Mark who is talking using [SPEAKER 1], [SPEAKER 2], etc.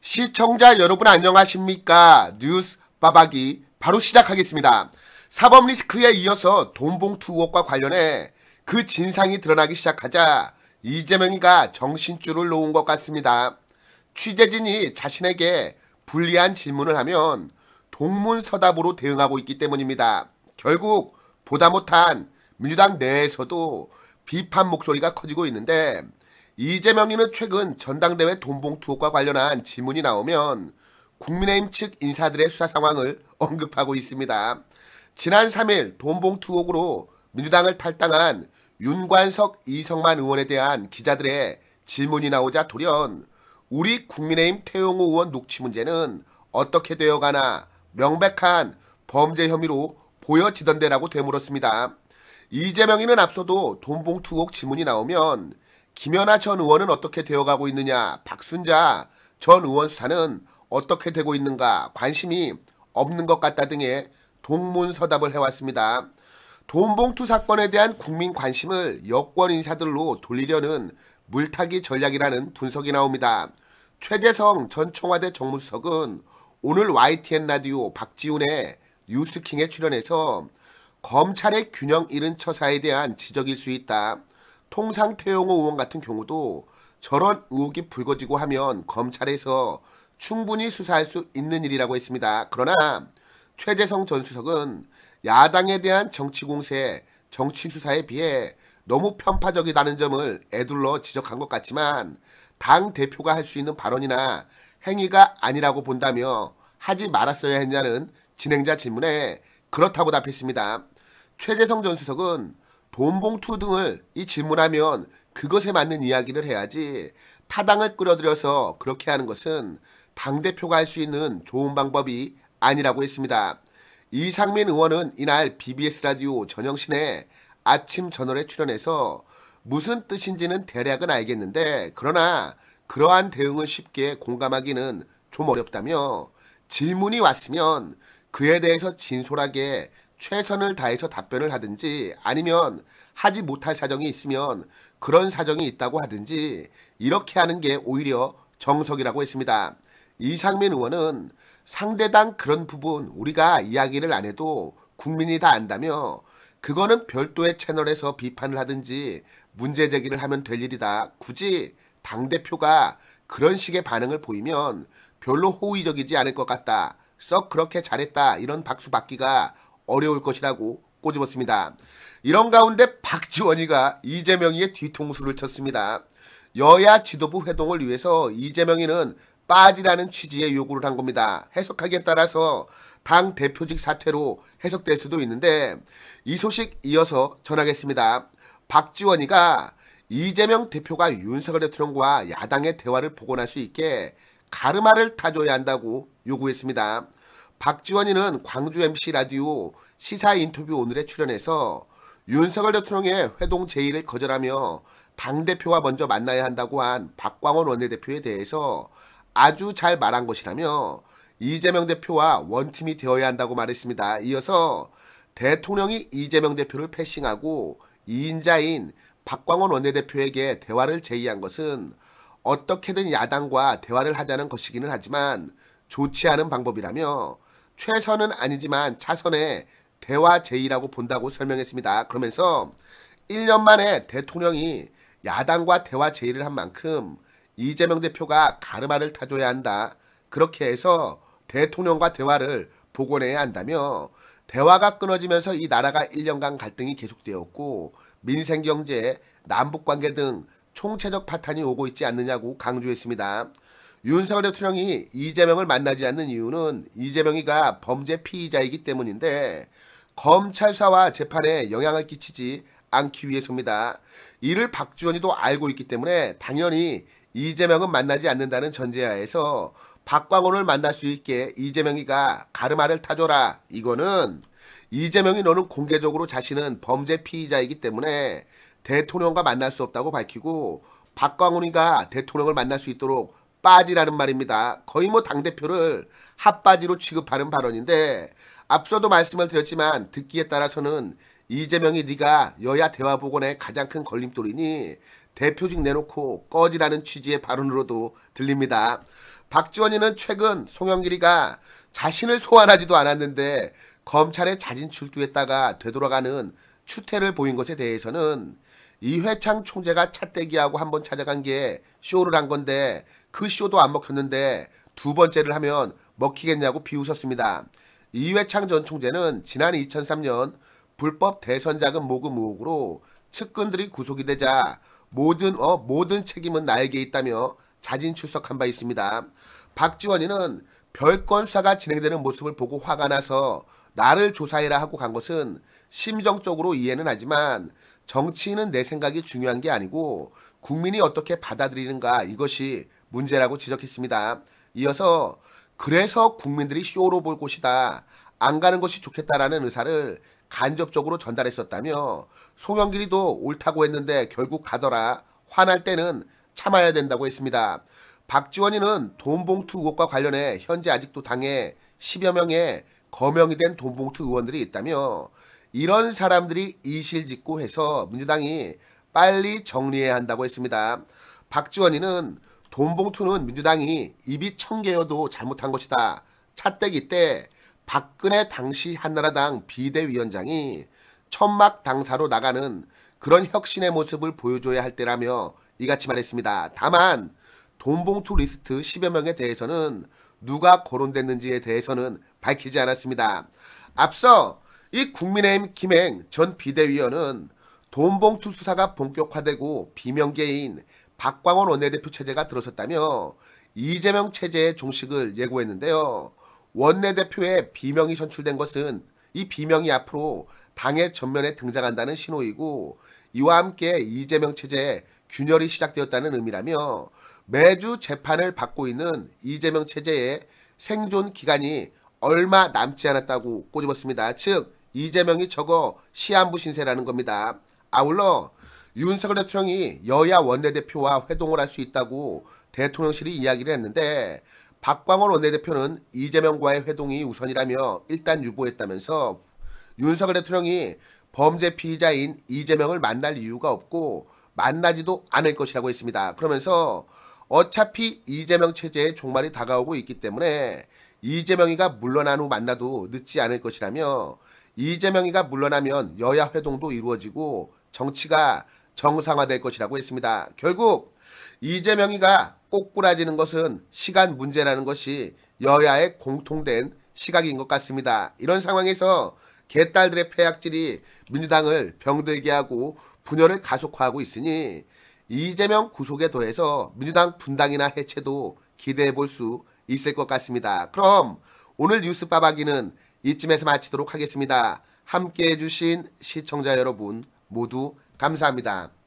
[SPEAKER 1] 시청자 여러분 안녕하십니까 뉴스 빠박이 바로 시작하겠습니다. 사법 리스크에 이어서 돈봉투 의혹과 관련해 그 진상이 드러나기 시작하자 이재명이가 정신줄을 놓은 것 같습니다. 취재진이 자신에게 불리한 질문을 하면 동문서답으로 대응하고 있기 때문입니다. 결국 보다 못한 민주당 내에서도 비판 목소리가 커지고 있는데 이재명이는 최근 전당대회 돈봉투옥과 관련한 지문이 나오면 국민의힘 측 인사들의 수사 상황을 언급하고 있습니다. 지난 3일 돈봉투옥으로 민주당을 탈당한 윤관석, 이성만 의원에 대한 기자들의 질문이 나오자 돌연 우리 국민의힘 태용호 의원 녹취 문제는 어떻게 되어가나 명백한 범죄 혐의로 보여지던데라고 되물었습니다. 이재명이는 앞서도 돈봉투옥 지문이 나오면 김연아 전 의원은 어떻게 되어가고 있느냐, 박순자 전 의원 수사는 어떻게 되고 있는가, 관심이 없는 것 같다 등의 동문서답을 해왔습니다. 돈봉투 사건에 대한 국민 관심을 여권 인사들로 돌리려는 물타기 전략이라는 분석이 나옵니다. 최재성 전 청와대 정무수석은 오늘 YTN 라디오 박지훈의 뉴스킹에 출연해서 검찰의 균형 잃은 처사에 대한 지적일 수 있다. 통상 태용호 의원 같은 경우도 저런 의혹이 불거지고 하면 검찰에서 충분히 수사할 수 있는 일이라고 했습니다. 그러나 최재성 전 수석은 야당에 대한 정치 공세, 정치 수사에 비해 너무 편파적이다는 점을 애둘러 지적한 것 같지만 당 대표가 할 수 있는 발언이나 행위가 아니라고 본다며 하지 말았어야 했냐는 진행자 질문에 그렇다고 답했습니다. 최재성 전 수석은 돈봉투 등을 이 질문하면 그것에 맞는 이야기를 해야지 타당을 끌어들여서 그렇게 하는 것은 당대표가 할 수 있는 좋은 방법이 아니라고 했습니다. 이상민 의원은 이날 BBS 라디오 전영신의 아침 저널에 출연해서 무슨 뜻인지는 대략은 알겠는데 그러나 그러한 대응을 쉽게 공감하기는 좀 어렵다며 질문이 왔으면 그에 대해서 진솔하게 최선을 다해서 답변을 하든지 아니면 하지 못할 사정이 있으면 그런 사정이 있다고 하든지 이렇게 하는 게 오히려 정석이라고 했습니다. 이상민 의원은 상대당 그런 부분 우리가 이야기를 안 해도 국민이 다 안다며 그거는 별도의 채널에서 비판을 하든지 문제 제기를 하면 될 일이다. 굳이 당대표가 그런 식의 반응을 보이면 별로 호의적이지 않을 것 같다. 썩 그렇게 잘했다. 이런 박수 받기가 어려울 것이라고 꼬집었습니다. 이런 가운데 박지원이가 이재명이의 뒤통수를 쳤습니다. 여야 지도부 회동을 위해서 이재명이는 빠지라는 취지의 요구를 한 겁니다. 해석하기에 따라서 당 대표직 사퇴로 해석될 수도 있는데 이 소식 이어서 전하겠습니다. 박지원이가 이재명 대표가 윤석열 대통령과 야당의 대화를 복원할 수 있게 가르마를 타줘야 한다고 요구했습니다. 박지원이는 광주 MC 라디오 시사 인터뷰 오늘에 출연해서 윤석열 대통령의 회동 제의를 거절하며 당대표와 먼저 만나야 한다고 한 박광원 원내대표에 대해서 아주 잘 말한 것이라며 이재명 대표와 원팀이 되어야 한다고 말했습니다. 이어서 대통령이 이재명 대표를 패싱하고 2인자인 박광원 원내대표에게 대화를 제의한 것은 어떻게든 야당과 대화를 하자는 것이기는 하지만 좋지 않은 방법이라며 최선은 아니지만 차선의 대화 제의라고 본다고 설명했습니다. 그러면서 1년 만에 대통령이 야당과 대화 제의를 한 만큼 이재명 대표가 가르마를 타줘야 한다. 그렇게 해서 대통령과 대화를 복원해야 한다며 대화가 끊어지면서 이 나라가 1년간 갈등이 계속되었고 민생경제, 남북관계 등 총체적 파탄이 오고 있지 않느냐고 강조했습니다. 윤석열 대통령이 이재명을 만나지 않는 이유는 이재명이가 범죄 피의자이기 때문인데 검찰사와 재판에 영향을 끼치지 않기 위해서입니다. 이를 박주원이도 알고 있기 때문에 당연히 이재명은 만나지 않는다는 전제하에서 박광호를 만날 수 있게 이재명이가 가르마를 타줘라. 이거는 이재명이 너는 공개적으로 자신은 범죄 피의자이기 때문에 대통령과 만날 수 없다고 밝히고 박광훈이가 대통령을 만날 수 있도록 빠지라는 말입니다. 거의 뭐 당대표를 핫바지로 취급하는 발언인데 앞서도 말씀을 드렸지만 듣기에 따라서는 이재명이 네가 여야 대화복원의 가장 큰 걸림돌이니 대표직 내놓고 꺼지라는 취지의 발언으로도 들립니다. 박지원이는 최근 송영길이가 자신을 소환하지도 않았는데 검찰에 자진 출두했다가 되돌아가는 추태를 보인 것에 대해서는 이회창 총재가 차떼기하고 한번 찾아간 게 쇼를 한 건데 그 쇼도 안 먹혔는데 두 번째를 하면 먹히겠냐고 비웃었습니다. 이회창 전 총재는 지난 2003년 불법 대선자금 모금 의혹으로 측근들이 구속이 되자 모든 어 모든 책임은 나에게 있다며 자진 출석한 바 있습니다. 박지원이는 별건 수사가 진행되는 모습을 보고 화가 나서 나를 조사해라 하고 간 것은 심정적으로 이해는 하지만 정치인은 내 생각이 중요한 게 아니고 국민이 어떻게 받아들이는가 이것이 문제라고 지적했습니다. 이어서 그래서 국민들이 쇼로 볼 곳이다. 안 가는 것이 좋겠다라는 의사를 간접적으로 전달했었다며 송영길이도 옳다고 했는데 결국 가더라. 화날 때는 참아야 된다고 했습니다. 박지원이는 돈봉투 의혹과 관련해 현재 아직도 당에 10여 명의 거명이 된 돈봉투 의원들이 있다며 이런 사람들이 이실직고 해서 민주당이 빨리 정리해야 한다고 했습니다. 박지원이는 돈봉투는 민주당이 입이 청 개여도 잘못한 것이다. 차떼기 때 박근혜 당시 한나라당 비대위원장이 천막 당사로 나가는 그런 혁신의 모습을 보여줘야 할 때라며 이같이 말했습니다. 다만 돈봉투 리스트 10여 명에 대해서는 누가 거론됐는지에 대해서는 밝히지 않았습니다. 앞서 이 국민의힘 김행 전 비대위원은 돈봉투 수사가 본격화되고 비명계인 박광원 원내대표 체제가 들어섰다며 이재명 체제의 종식을 예고했는데요. 원내대표의 비명이 선출된 것은 이 비명이 앞으로 당의 전면에 등장한다는 신호이고 이와 함께 이재명 체제의 균열이 시작되었다는 의미라며 매주 재판을 받고 있는 이재명 체제의 생존 기간이 얼마 남지 않았다고 꼬집었습니다. 즉 이재명이 적어 시한부 신세라는 겁니다. 아울러 윤석열 대통령이 여야 원내대표와 회동을 할 수 있다고 대통령실이 이야기를 했는데 박광원 원내대표는 이재명과의 회동이 우선이라며 일단 유보했다면서 윤석열 대통령이 범죄 피의자인 이재명을 만날 이유가 없고 만나지도 않을 것이라고 했습니다. 그러면서 어차피 이재명 체제의 종말이 다가오고 있기 때문에 이재명이가 물러난 후 만나도 늦지 않을 것이라며 이재명이가 물러나면 여야 회동도 이루어지고 정치가 정상화될 것이라고 했습니다. 결국 이재명이가 꼬꾸라지는 것은 시간 문제라는 것이 여야의 공통된 시각인 것 같습니다. 이런 상황에서 개딸들의 폐약질이 민주당을 병들게 하고 분열을 가속화하고 있으니 이재명 구속에 더해서 민주당 분당이나 해체도 기대해 볼 수 있을 것 같습니다. 그럼 오늘 뉴스 빠박이는 이쯤에서 마치도록 하겠습니다. 함께해 주신 시청자 여러분 모두 감사합니다.